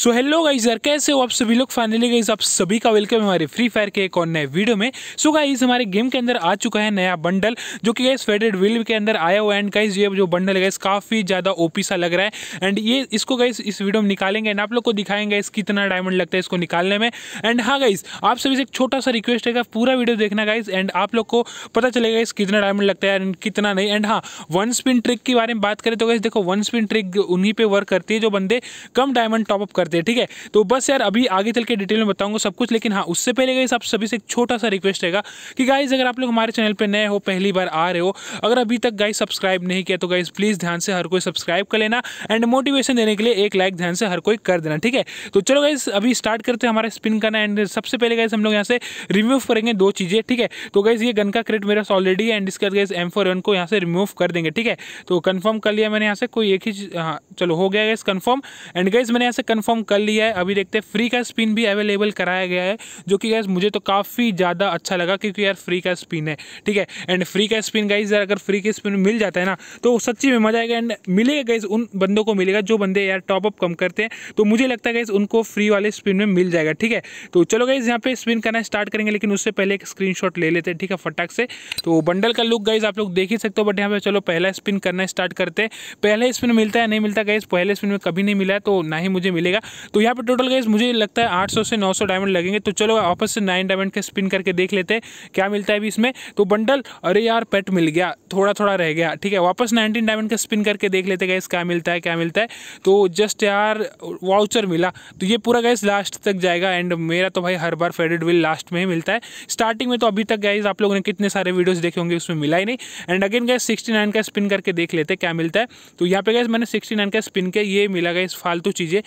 so hello guys यार कैसे हो आप सभी लोग फाइनली गाइज आप सभी का वेलकम हमारे फ्री फायर के एक और नए वीडियो में सो so गाइज हमारे गेम के अंदर आ चुका है नया बंडल जो कि गाइज फेडेड विल के अंदर आया हुआ एंड गाइज ये जो बंडल है गाइज काफ़ी ज़्यादा ओपी सा लग रहा है एंड ये इसको गाइज इस वीडियो में निकालेंगे एंड आप लोग को दिखाएंगे इस कितना डायमंड लगता है इसको निकालने में एंड हाँ गाइज आप सभी से एक छोटा सा रिक्वेस्ट है पूरा वीडियो देखना गाइज एंड आप लोग को पता चलेगा इस कितना डायमंड लगता है एंड कितना नहीं एंड हाँ वन स्पिन ट्रिक के बारे में बात करें तो गाइज देखो वन स्पिन ट्रिक उन्हीं पर वर्क करती है जो बंदे कम डायमंड टॉपअप करते करते हैं ठीक है तो बस यार अभी आगे चल के डिटेल में बताऊंगा सब कुछ लेकिन हाँ उससे पहले गाइस आप सभी से एक छोटा सा रिक्वेस्ट रहेगा कि गाइस अगर आप लोग हमारे चैनल पर नए हो पहली बार आ रहे हो अगर अभी तक गाइज सब्सक्राइब नहीं किया तो गाइज प्लीज़ ध्यान से हर कोई सब्सक्राइब कर लेना एंड मोटिवेशन देने के लिए एक लाइक ध्यान से हर कोई कर देना ठीक है तो चलो गाइज अभी स्टार्ट करते हैं हमारा स्पिन करना एंड सबसे पहले गाइज हम लोग यहाँ से रिमूव करेंगे दो चीज़ें ठीक है तो गाइज ये गन का क्रेट मेरा ऑलरेडी है एंड इसके बाद गाइज एम फोर को यहाँ से रिमूव कर देंगे ठीक है तो कन्फर्म कर लिया मैंने यहाँ से कोई एक ही हाँ चलो हो गया गाइस कन्फर्म एंड गाइज मैंने यहाँ से कन्फर्म कंफर्म कर लिया है अभी देखते हैं फ्री का स्पिन भी अवेलेबल कराया गया है जो कि गैस मुझे तो काफ़ी ज़्यादा अच्छा लगा क्योंकि यार फ्री का स्पिन है ठीक है एंड फ्री का स्पिन गाइज यार अगर फ्री का स्पिन मिल जाता है ना तो सच्ची में मजा आएगा एंड मिलेगा गाइज उन बंदों को मिलेगा जो बंदे यार टॉपअप कम करते हैं तो मुझे लगता है गैस उनको फ्री वाले स्पिन में मिल जाएगा ठीक है तो चलो गाइज यहाँ पे स्पिन करना स्टार्ट करेंगे लेकिन उससे पहले एक स्क्रीन ले लेते हैं ठीक है फटाक से तो बंडल का लुक गाइज आप लोग देख ही सकते हो बट यहाँ पर चलो पहला स्पिन करना स्टार्ट करते हैं पहले स्पिन मिलता है नहीं मिलता गाइज पहले स्पिन में कभी नहीं मिला तो ना ही मुझे मिलेगा गया तो यहाँ पर टोटल गाइज मुझे लगता है आठ से नौ डायमंड लगेंगे तो चलो वापस से नाइन डायमंड का स्पिन करके देख लेते हैं क्या मिलता है अभी इसमें तो बंडल अरे यार पेट मिल गया थोड़ा थोड़ा रह गया ठीक है वापस नाइनटीन डायमंड का स्पिन करके देख लेते गाइस क्या मिलता है क्या मिलता है तो जस्ट यार वाउचर मिला तो ये पूरा गाइस लास्ट तक जाएगा एंड मेरा तो भाई हर बार फेडेड विल लास्ट में ही मिलता है स्टार्टिंग में तो अभी तक गाइज आप लोगों ने कितने सारे वीडियोस देखे होंगे उसमें मिला ही नहीं एंड अगेन गाइज 69 का स्पिन करके देख लेते हैं क्या मिलता है तो यहाँ पे गाइज मैंने 69 का स्पिन के ये मिला गाइज फालतू चीज़ें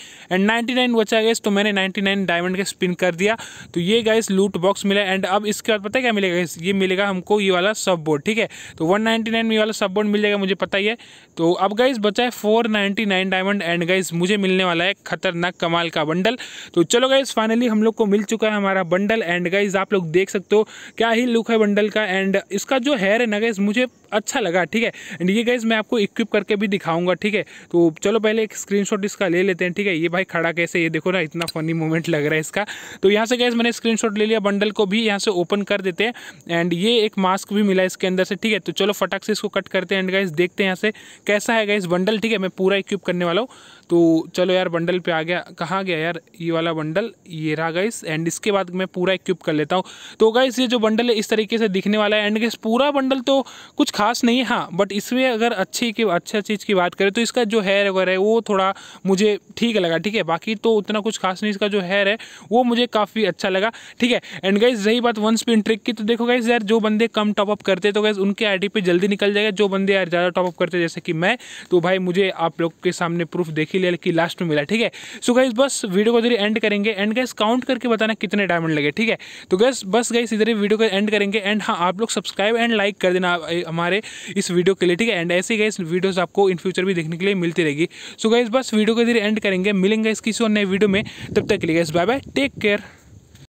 एंड 99 बचा गया तो मैंने 99 डायमंड का स्पिन कर दिया तो ये गाइस लूट बॉक्स मिला एंड अब इसके बाद पता है क्या मिलेगा ये मिलेगा हमको ये वाला सब बोर्ड ठीक है तो 199 में ये वाला सब बोर्ड मिल जाएगा मुझे पता ही है तो अब गाइस बचा है 499 डायमंड एंड गाइस मुझे मिलने वाला है खतरनाक कमाल का बंडल तो चलो गाइज फाइनली हम लोग को मिल चुका है हमारा बंडल एंड गाइज आप लोग देख सकते हो क्या ही लुक है बंडल का एंड इसका जो हेयर है ना गाइज मुझे अच्छा लगा ठीक है एंड ये गाइज मैं आपको इक्विप करके भी दिखाऊंगा ठीक है तो चलो पहले एक स्क्रीनशॉट इसका ले लेते हैं ठीक है ये भाई खड़ा कैसे ये देखो ना इतना फनी मोमेंट लग रहा है इसका तो यहाँ से गैस मैंने स्क्रीनशॉट ले लिया बंडल को भी यहाँ से ओपन कर देते हैं एंड ये एक मास्क भी मिला इसके अंदर से ठीक है तो चलो फटाक से इसको कट करते हैं एंड गाइज देखते हैं यहाँ से कैसा है गाइज बंडल ठीक है मैं पूरा इक्विप करने वाला हूँ तो चलो यार बंडल पे आ गया कहाँ गया यार ये वाला बंडल ये रहा गाइस एंड इसके बाद मैं पूरा इक्विप कर लेता हूँ तो गाइस ये जो बंडल है इस तरीके से दिखने वाला है एंड गाइस पूरा बंडल तो कुछ खास नहीं है हाँ बट इसमें अगर अच्छी की अच्छा चीज़ की बात करें तो इसका जो हेयर वगैरह है वो थोड़ा मुझे ठीक लगा ठीक है बाकी तो उतना कुछ खास नहीं इसका जो हेयर है वो मुझे काफ़ी अच्छा लगा ठीक है एंड गाइज रही बात वन स्पिन ट्रिक की तो देखो गाइज यार जो बंदे कम टॉपअप करते तो गाइज उनके आई पे जल्दी निकल जाएगा जो बंदे यार ज़्यादा टॉपअप करते जैसे कि मैं तो भाई मुझे आप लोग के सामने प्रूफ देखी लेयर की लास्ट में मिला ठीक है सो गैस बस वीडियो को इधर एंड करेंगे एंड गैस काउंट करके बताना कितने डायमंड लगे ठीक है तो गैस बस गैस इधर ही वीडियो को एंड करेंगे एंड हाँ आप लोग सब्सक्राइब एंड लाइक कर देना हमारे इस वीडियो के लिए ठीक है एंड ऐसे गैस वीडियोज़ आपको इन फ्यूचर भी देखने के लिए मिलती रहेगी सो गैस बस वीडियो को इधर एंड करेंगे मिलेंगे इस किसी और नए वीडियो में तब तक के लिए guys bye bye take care